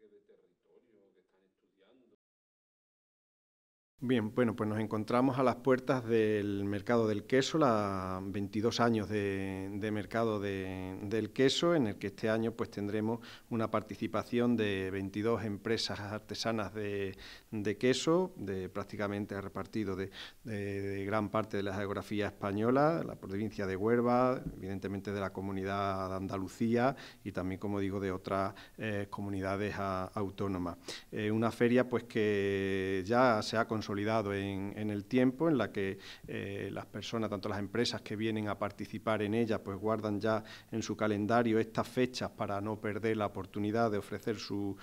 de Bien, bueno, pues nos encontramos a las puertas del mercado del queso, la 22 años de, mercado del queso, en el que este año pues tendremos una participación de 22 empresas artesanas de, queso, de prácticamente repartido de, gran parte de la geografía española, la provincia de Huerva, evidentemente de la comunidad de Andalucía y también, como digo, de otras eh, comunidades autónomas. Eh, una feria pues que ya se ha consolidado consolidado en, el tiempo, en la que eh, las personas, tanto las empresas que vienen a participar en ella, pues guardan ya en su calendario estas fechas para no perder la oportunidad de ofrecer sus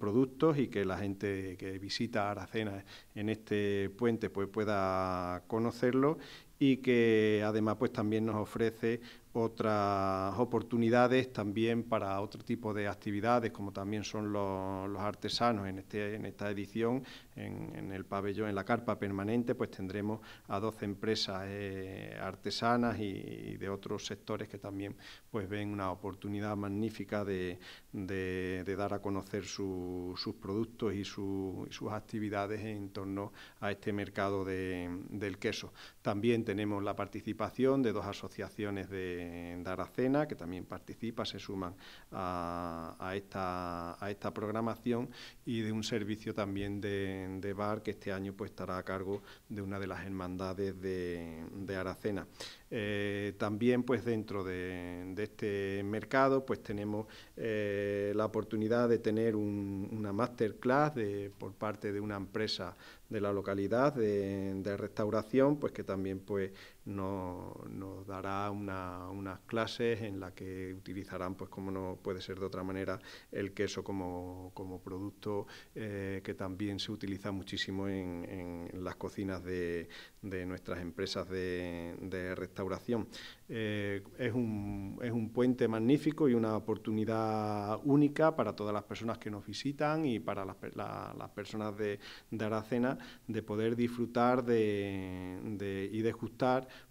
productos y que la gente que visita Aracena en este puente pues pueda conocerlo y que además pues también nos ofrece otras oportunidades también para otro tipo de actividades, como también son los, artesanos en, este, en esta edición, en, el pabellón, en la carpa permanente, pues tendremos a 12 empresas eh, artesanas y, de otros sectores que también pues ven una oportunidad magnífica de, de, dar a conocer sus productos y, su, sus actividades en torno a este mercado de, del queso. También tenemos la participación de dos asociaciones de de Aracena, que también participa, se suman a, esta, programación y de un servicio también de, de, bar que este año pues estará a cargo de una de las hermandades de, Aracena. Eh, también pues dentro de, este mercado pues tenemos eh, la oportunidad de tener una masterclass de, por parte de una empresa de la localidad de, restauración, pues que también pues, nos, dará unas clases en las que utilizarán, pues como no puede ser de otra manera, el queso como, producto eh, que también se utiliza muchísimo en, las cocinas de, de nuestras empresas de restauración. Eh, es, un, es, un, puente magnífico y una oportunidad única para todas las personas que nos visitan y para las, las personas de, de, Aracena de poder disfrutar de, de, y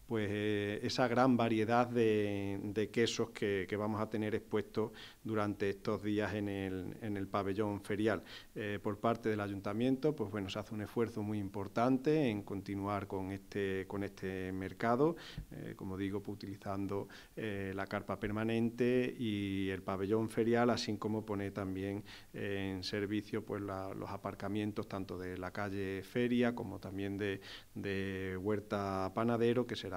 pues eh, esa gran variedad de, quesos que, vamos a tener expuestos durante estos días en el, pabellón ferial. Eh, por parte del ayuntamiento, pues bueno, se hace un esfuerzo muy importante en continuar con este, con este mercado, eh, como digo, pues, utilizando la carpa permanente y el pabellón ferial, así como pone también en servicio pues los aparcamientos tanto de la calle Feria como también de, de Huerta Panadero, que será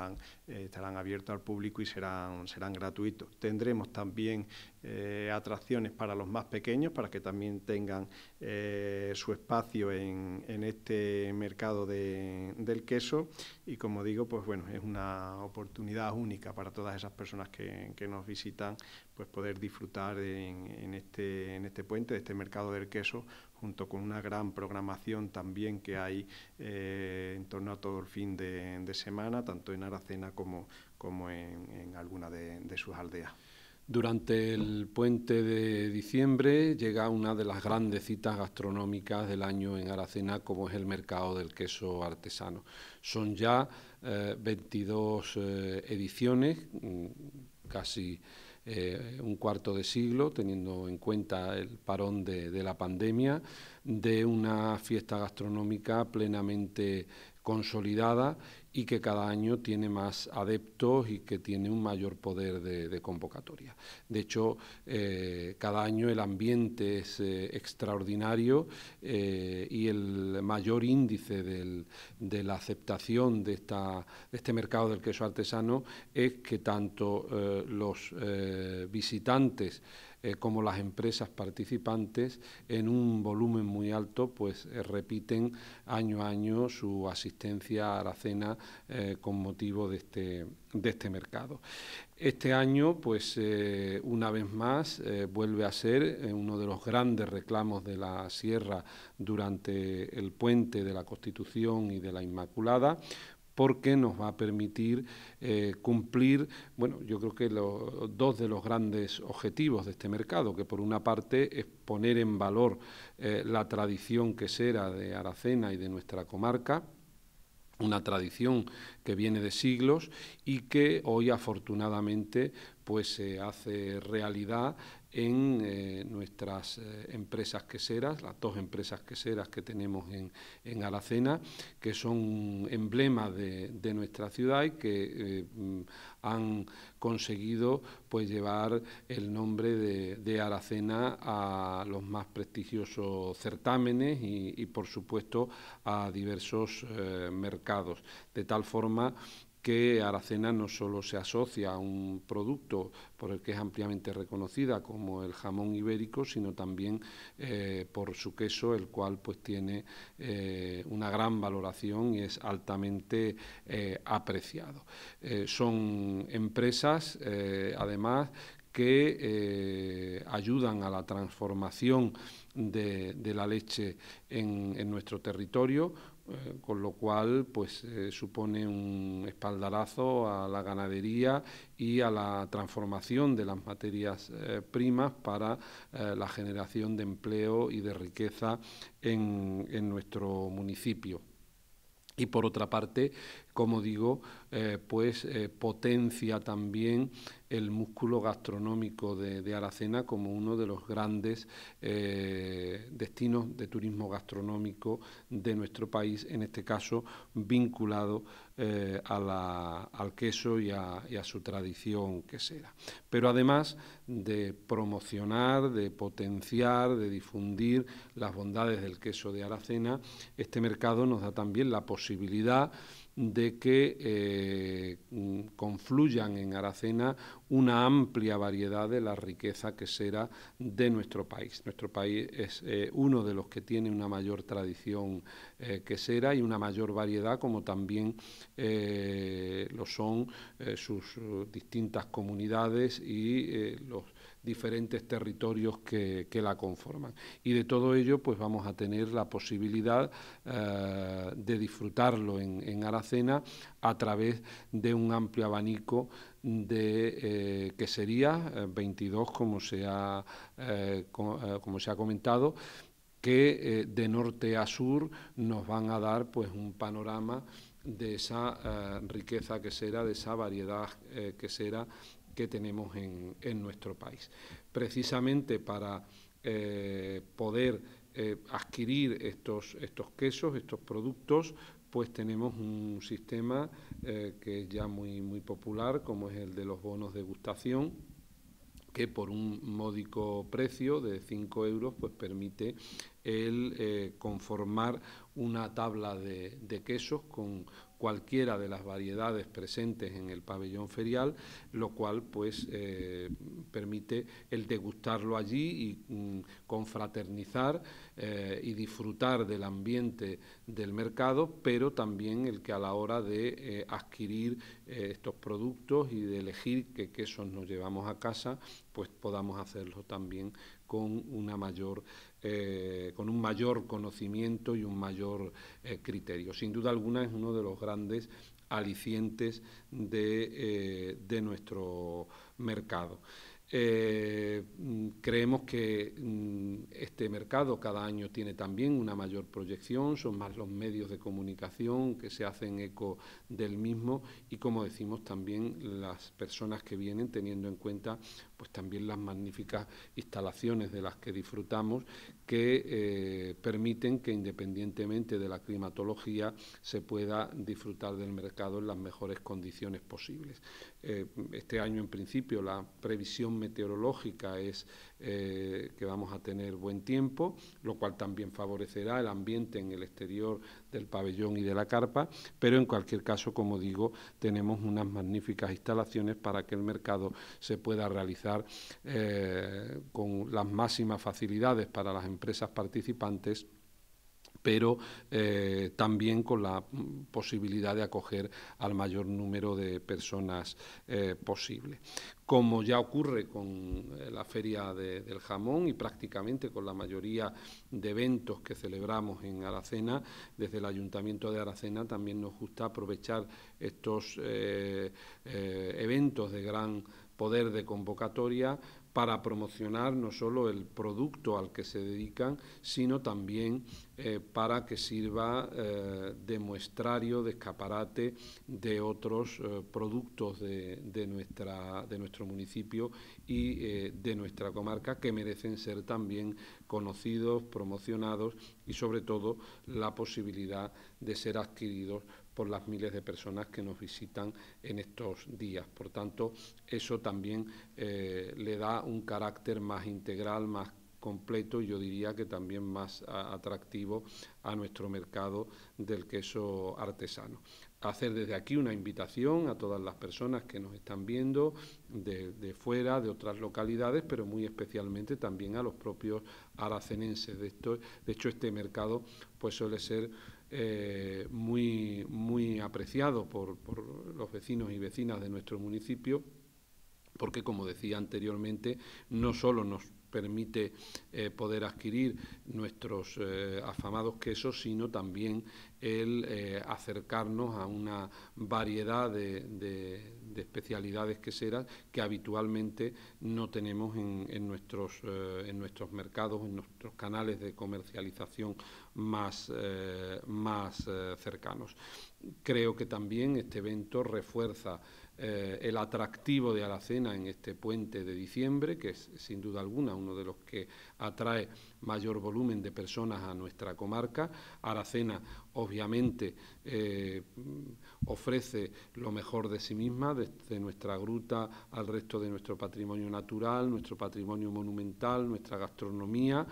eh, estarán abiertos al público y serán, serán gratuitos. Tendremos también eh, atracciones para los más pequeños, para que también tengan eh, su espacio en, este mercado del queso. Y como digo, pues bueno, es una oportunidad única para todas esas personas que, nos visitan, pues poder disfrutar en, este, en este puente, de este mercado del queso, junto con una gran programación también que hay eh, en torno a todo el fin de, semana, tanto en Aracena como, en, alguna de sus aldeas. Durante el puente de diciembre llega una de las grandes citas gastronómicas del año en Aracena, como es el mercado del queso artesano. Son ya 22 eh, eh, ediciones, mm, casi eh, un cuarto de siglo, teniendo en cuenta el parón de la pandemia, de una fiesta gastronómica plenamente consolidada y que cada año tiene más adeptos y que tiene un mayor poder de, convocatoria. De hecho, eh, cada año el ambiente es eh, extraordinario eh, y el mayor índice de la aceptación de, este mercado del queso artesano es que tanto los visitantes eh, como las empresas participantes, en un volumen muy alto, pues eh, repiten año a año su asistencia a la cena eh, con motivo de este, de este mercado. Este año, pues una vez más, vuelve a ser uno de los grandes reclamos de la Sierra durante el puente de la Constitución y de la Inmaculada, porque nos va a permitir eh, cumplir, bueno, yo creo que dos de los grandes objetivos de este mercado, que por una parte es poner en valor eh, la tradición que será de Aracena y de nuestra comarca, una tradición que viene de siglos y que hoy afortunadamente pues se hace realidad en eh, nuestras eh, empresas queseras, las dos empresas queseras que tenemos en, en Alacena, que son emblemas de, nuestra ciudad y que eh, mm, han conseguido pues llevar el nombre de, de Alacena a los más prestigiosos certámenes y, y por supuesto a diversos mercados, de tal forma que Aracena no solo se asocia a un producto por el que es ampliamente reconocida como el jamón ibérico, sino también eh, por su queso, el cual pues tiene eh, una gran valoración y es altamente eh, apreciado. son empresas, además, que ayudan a la transformación de, la leche en, nuestro territorio eh, con lo cual pues eh, supone un espaldarazo a la ganadería y a la transformación de las materias eh, primas para la generación de empleo y de riqueza en, nuestro municipio. Y por otra parte, como digo, pues potencia también el músculo gastronómico de, Aracena como uno de los grandes eh, destinos de turismo gastronómico de nuestro país, en este caso vinculado eh, al queso y a, y a su tradición quesera. Pero además de promocionar, de potenciar, de difundir las bondades del queso de Aracena, este mercado nos da también la posibilidad de que eh, confluyan en Aracena una amplia variedad de la riqueza que será de nuestro país. Nuestro país es eh, uno de los que tiene una mayor tradición quesera eh, que será y una mayor variedad, como también lo son sus distintas comunidades y los diferentes territorios que, la conforman. Y de todo ello, pues vamos a tener la posibilidad eh, de disfrutarlo en, Aracena a través de un amplio abanico de eh, que sería 22, eh, como se ha, eh, como, se ha comentado, que de norte a sur nos van a dar pues un panorama de esa riqueza que será, de esa variedad que será que tenemos en, nuestro país. Precisamente para eh, poder eh, adquirir estos, estos quesos, estos productos, pues tenemos un sistema eh, que es ya muy, muy popular, como es el de los bonos de gustación, que por un módico precio de 5 euros pues permite el conformar una tabla de, de quesos con cualquiera de las variedades presentes en el pabellón ferial, lo cual pues eh, permite el degustarlo allí y mm, confraternizar eh, y disfrutar del ambiente del mercado, pero también el que a la hora de eh, adquirir estos productos y de elegir qué quesos nos llevamos a casa, pues podamos hacerlo también con una mayor eh, con un mayor conocimiento y un mayor eh, criterio. Sin duda alguna es uno de los grandes alicientes de, eh, nuestro mercado. Mm, creemos que mm, este mercado cada año tiene también una mayor proyección, son más los medios de comunicación que se hacen eco del mismo y, como decimos, también las personas que vienen teniendo en cuenta pues también las magníficas instalaciones de las que disfrutamos, que eh, permiten que independientemente de la climatología se pueda disfrutar del mercado en las mejores condiciones posibles. Eh, este año, en principio, la previsión meteorológica es eh, que vamos a tener buen tiempo, lo cual también favorecerá el ambiente en el exterior del pabellón y de la carpa, pero en cualquier caso, como digo, tenemos unas magníficas instalaciones para que el mercado se pueda realizar con las máximas facilidades para las empresas participantes pero eh, también con la mm, posibilidad de acoger al mayor número de personas eh, posible. Como ya ocurre con eh, la Feria del Jamón y prácticamente con la mayoría de eventos que celebramos en Aracena, desde el Ayuntamiento de Aracena también nos gusta aprovechar estos eventos de gran poder de convocatoria para promocionar no solo el producto al que se dedican, sino también eh, para que sirva eh, de muestrario, de escaparate de otros eh, productos nuestra, de nuestro municipio y de nuestra comarca que merecen ser también conocidos, promocionados y sobre todo la posibilidad de ser adquiridos por las miles de personas que nos visitan en estos días. Por tanto, eso también eh, le da un carácter más integral, más completo y yo diría que también más atractivo a nuestro mercado del queso artesano. Hacer desde aquí una invitación a todas las personas que nos están viendo de, fuera, de otras localidades, pero muy especialmente también a los propios aracenenses. De, de hecho, este mercado pues suele ser eh, muy, muy apreciado por, los vecinos y vecinas de nuestro municipio, porque, como decía anteriormente, no solo nos permite eh, poder adquirir nuestros eh, afamados quesos, sino también el acercarnos a una variedad de de especialidades queseras que habitualmente no tenemos en, nuestros, eh, en nuestros mercados, en nuestros canales de comercialización más, eh, más eh, cercanos. Creo que también este evento refuerza el atractivo de Alacena en este puente de diciembre, que es sin duda alguna uno de los que atrae mayor volumen de personas a nuestra comarca. Aracena, obviamente eh, ofrece lo mejor de sí misma, desde nuestra gruta al resto de nuestro patrimonio natural, nuestro patrimonio monumental, nuestra gastronomía.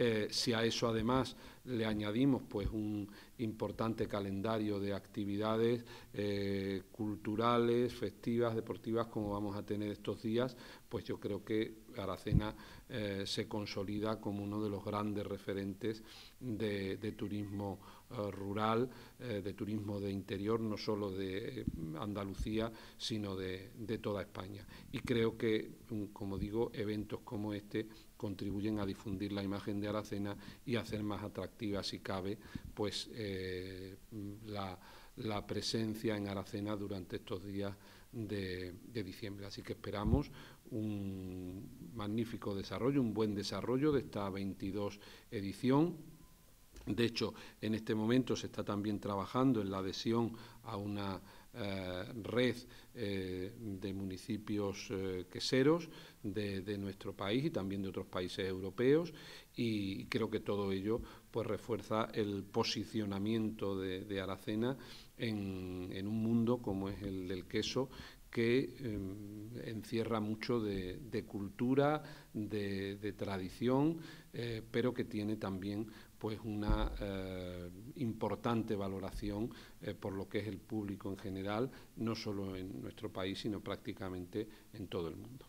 Eh, si a eso además le añadimos pues un importante calendario de actividades eh, culturales, festivas, deportivas, como vamos a tener estos días, pues yo creo que Aracena eh, se consolida como uno de los grandes referentes de, turismo eh, rural, eh, de turismo de interior, no solo de Andalucía, sino de, toda España. Y creo que, mm, como digo, eventos como este contribuyen a difundir la imagen de Aracena y hacer más atractiva, si cabe, pues mm, la, presencia en Aracena durante estos días de, de diciembre. Así que esperamos un magnífico desarrollo, un buen desarrollo de esta 22 edición. De hecho, en este momento se está también trabajando en la adhesión a una eh, red eh, de municipios eh, queseros de, nuestro país y también de otros países europeos y creo que todo ello pues refuerza el posicionamiento de, Aracena en, en, un mundo como es el del queso que em, encierra mucho de, cultura, de, tradición, eh, pero que tiene también pues una eh, importante valoración eh, por lo que es el público en general, no solo en nuestro país, sino prácticamente en todo el mundo.